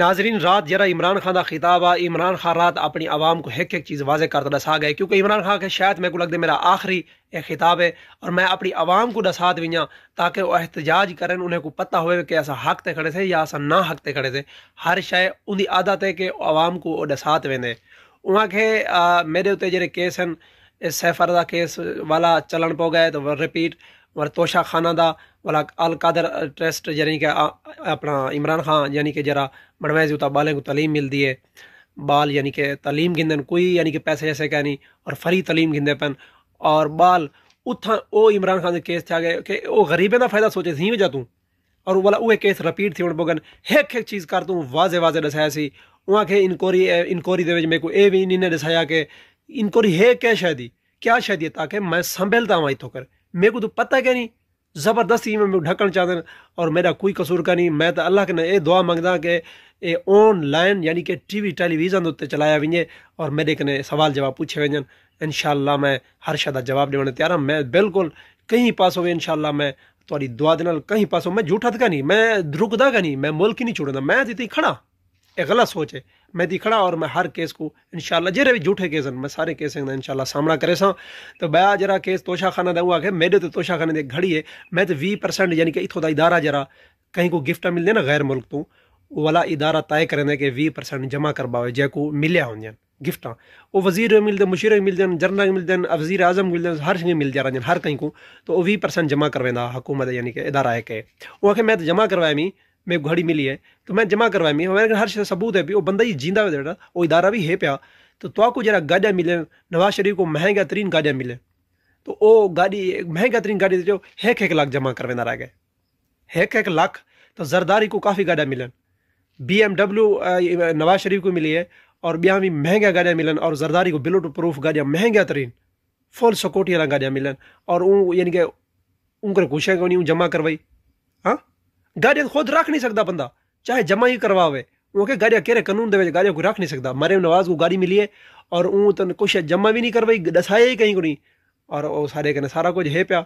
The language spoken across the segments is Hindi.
नाजरीन रात जरा इमरान खान का खिताब आ इमरान खान रात अपनी आवाम को एक एक चीज़ वाजे करता दसा गए क्योंकि इमरान खान के शायद मेरे को लगता है मेरा आखिरी एक खिताब है और मैं अपनी आवाम को दसा हाँ ताकि वह एहतजाज करें उन्हें को पता हो कि ऐसा हक ते खड़े थे या ऐसा ना हक ते खड़े थे हर शायद उनकी आदत है कि आवाम को वो दसात वेंदे उहाँ के मेरे उत्ते जो केस हैं सैफर का केस वाला चलन पो गए तो रिपीट और तोशा खाना का वाला अल कादर ट्रस्ट यानी कि अपना इमरान खान यानी कि जरा बनवाए उता बालें को तलीम मिलती है बाल यानी कि तलीम गिंदन कोई यानी कि पैसे जैसे नहीं और फ्री तलीम गिंदे पन और बाल उत्था ओ इमरान खान केस थे गए कि ओ गरीबें का फायदा सोचे थी वजह तू और वाला उहे केस रिपीट थी बोगन एक एक चीज़ कर तू वाजे वाजे दसाया सी उहाँ के इनकोरी इनकोरी दे मेरे को ये भी नहीं दसाया कि इनकोरी है क्या शायदी क्या शायदी ताकि मैं संभलता वहाँ इतों कर मेरे को तो पता क्या नहीं ज़बरदस्ती में ढकन चाहते और मेरा कोई कसूर का नहीं मैं तो अल्लाह के ये दुआ मंगता कि ये ऑनलाइन यानी कि टी वी टेलीविज़न उत्ते चलाया वञे और मेरे कने सवाल जवाब पूछे वजन इन मैं हर शा का जवाब देने तैयार हाँ मैं बिल्कुल कहीं पास हो इन मैं थोड़ी दुआ दे कहीं हो मैं झूठा तो का नहीं मैं रुकता का नहीं मैं मुल्क ही नहीं छोड़ता मैं तो इतनी खड़ा एक गलत सोच है मैं दिखड़ा और मैं हर केस को इंशाल्लाह जरा भी झूठे केस मैं सारे केस इंशाल्लाह सामना करे सा तो बया जरा केस तोशा खाना हुआ कि मेरे तो तोशा खाने की घड़ी है मैं तो वी परसेंट यानी कि इतों का इदारा जरा कहीं को गिफ्ट मिलते ना गैर मुल्क तू वाला इदारा तय करें कि वी परसेंट जमा करवावे जैको मिलया होंगे गिफ्ट वो वजीर मिलते मुशीर मिलते हैं जनरल मिलते हैं वजीर आजम मिलते हर शे मिल जा रहा हर कहीं को तो वो वी परसेंट जमा करवेंदा हुकूमत यानी कि इदारा है के वो आखे मैं तो जमा करवाया मी में घड़ी मिली है तो मैं जमा करवाई मैं मेरे हर शे सबूत है भी वो बंदा ही जींदा है जरा वो इदारा भी है पया तो तुआको को जरा गाजा मिले नवाज शरीफ को महंगा तरीन गाजा मिले तो वो गाड़ी महंगा तरीन गाड़ी जो हैक हैक लाख जमा करवेंदा रह गए हैक हैक लाख तो जरदारी को काफ़ी गाड़ियाँ मिलन B M W Nawaz Sharif को मिली है और बिहार भी महंगा गाड़ियाँ मिलन और ज़रदारी को बिलोट प्रूफ गाड़ियाँ महंगा तरीन फुल सकोटी वाला गाड़ियाँ मिलन और यानी कि उन करे को नहीं जमा करवाई हाँ गाड़ियां खुद रख नहीं सकता बंदा चाहे जमा ही करवावे के गाड़ियां केरे कानून दे गाड़ियों को रख नहीं सकता मरे नवाज को गाड़ी मिली है और ऊ तो कुछ जमा भी नहीं करवाई दसाया ही कहीं को नहीं और वो सारे कहने सारा कुछ है पिया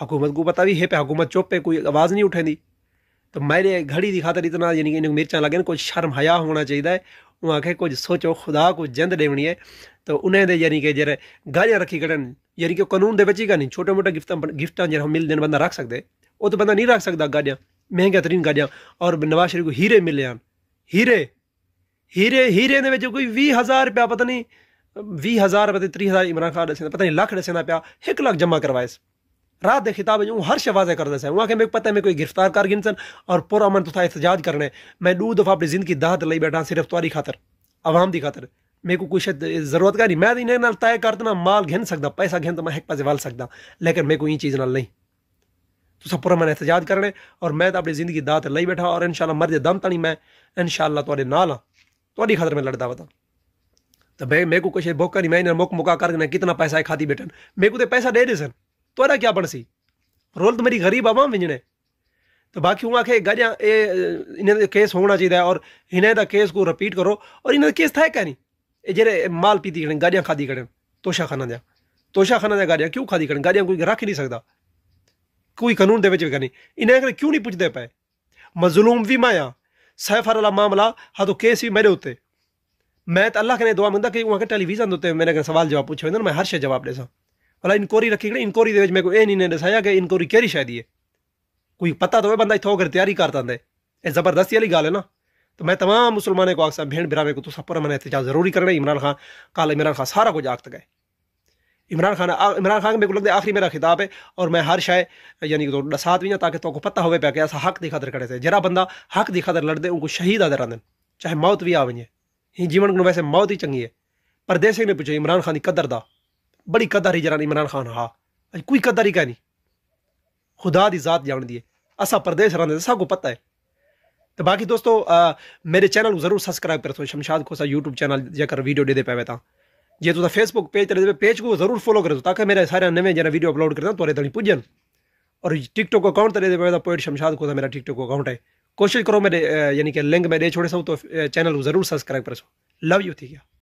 हुकूमत को पता भी है पे हुकूमत चुप पे कोई आवाज़ नहीं उठेंदी तो मेरे घड़ी की खातर इतना यानी कि मिर्चा लगे कुछ शर्म हया होना चाहिए वो आखे कुछ सोचो खुदा को जिंद देवनी है तो उन्हें दे यानी कि जरा गालियाँ रखी कड़न यानी कि कानून के बच्चे का नहीं छोटे मोटे गिफ्ट गिफ्ट जो मिल दिन बंदा रख सकते वो तो बंदा नहीं रख सकता गाडियाँ महंगा तरीन गाड़ियाँ और नवाज शरीफ को हीरे मिले हैं हीरे हीरे हीरे ਹੀਰੇ ਹੀਰੇ कोई ਦੇ हज़ार रुपया पता नहीं वी हज़ार पता ਰੁਪਏ 30000 ਇਮਰਾਨ ਖਾਨ ਦੱਸਿਆ ਪਤਾ ਨਹੀਂ ਲੱਖ ਦੱਸਿਆ ਪਿਆ 1 लाख जमा करवाएस रात दे खिताब जो हर शे वाजे कर दसा वहाँ के मैं पता है मैं कोई गिरफ्तार कर गिन सन और पुरमन तो था एहतजाज करने मैं दो दफ़ा अपनी जिंदगी दाहत ले बैठा सिर्फ तुआरी खातर आवाम की खातर मेरे को कुछ जरूरत का नहीं मैं इन्हें तय कर देना माल घिन सकता पैसा घिन तो मैं एक पास वाल सकता लेकिन मेरे को ये चीज़ ना नहीं मैंने ਸਫਰ ਮੈਂ ਇਤਜਾਜ ਕਰਨੇ ਔਰ ਮੈਂ ਤਾਂ ਆਪਣੀ ਜ਼ਿੰਦਗੀ बैठा और इन शाला ਇਨਸ਼ਾਅੱਲਾ दम ਦਮ मैं इन शाला ਤੁਹਾਡੇ नाल हाँ ਤੁਹਾਡੀ ਖਾਤਰ ਮੈਂ लड़ता ਵਤਾ तो भाई मेरे को कुछ भोका नहीं मैं इन्हें मुक मुका कर कितना पैसा है खाती बेटन मेरे को तो पैसा दे दे सन तोरा क्या बन सी रोल तो मेरी गरीब आवाम विजने तो बाकी हूँ आखे गजा ए इन्हें केस होना चाहिए और इन्हें केस को रिपीट करो और इन्हें केस था क्या नहीं जे माल पीती करें गाड़ियाँ खादी करें तोशा खाना दिया तोशा खाना दिया गाड़ियाँ क्यों खादी कड़न गाड़ियाँ कोई रख ही नहीं सकता कोई कानून ਦੇ ਵਿੱਚ ਵੀ ਨਹੀਂ ਇਹਨਾਂ ਕਰਕੇ ਕਿਉਂ ਨਹੀਂ ਪੁੱਛਦੇ ਪਏ ਮਜ਼ਲੂਮ ਵੀ ਮੈਂ ਆ ਸੈਫਰ ਅਲਾ ਮਾਮਲਾ ਹਾ ਤੋ ਕੇਸ ਵੀ मैं तो अल्लाह के दुआ मंगता कि वहाँ के टेलीविजन होते मैंने अगर सवाल जवाब पूछे ना मैं हर शे जवाब देसा भला इंक्वायरी रखी गई इंक्वायरी मेरे को यह नहीं दसाया कि इंक्वायरी कहिड़ी शायद है कोई पता तो है बंदा इतों अगर तैयारी करता है ये जबरदस्ती वाली गाल है ना तो मैं तमाम मुसलमान को आखसा भेड़ बिरावे को तो सब पर मैंने एहतजाज जरूरी करना इमरान खान कल इमरान खान सारा कुछ आखत गए इमरान खान इमरान खान मेरे को लगता है आखिरी मेरा खिताब है और मैं हर शायद यानी तो डसात भी ना ताकि तो पता होवे पाया कि ऐसा हक दिखा दर खड़े थे जरा बंदा हक दिखा दर लड़ दे उनको शहीद आदर आंदन चाहे मौत भी आवेंगे ही जीवन को वैसे मौत ही चंगी है पर देश ने पूछो इमरान खान की कदर दा बड़ी कदर ही जरा इमरान खान हा अज कोई कदर ही कह नहीं खुदा की जात जान दिए है असा परदेश सब सबको पता है तो बाकी दोस्तों आ, मेरे चैनल को जरूर सब्सक्राइब करो तो शमशाद खोसा यूट्यूब चैनल जर वीडियो दे दे पावे तक जे तुस फेसबुक पेज ते पेज को ज़रूर फॉलो करो ताकि मेरे सारे नवे जरा वीडियो अपलोड करता तोरे तीन पुजन और टिकटॉक अकाउंट तले देता पोइट शमशाद को मेरा टिकटॉक अकाउंट है कोशिश करो मेरे यानी कि लिंक में दे छोड़े सो तो चैनल को ज़रूर सब्सक्राइब कर सो लव यू थी क्या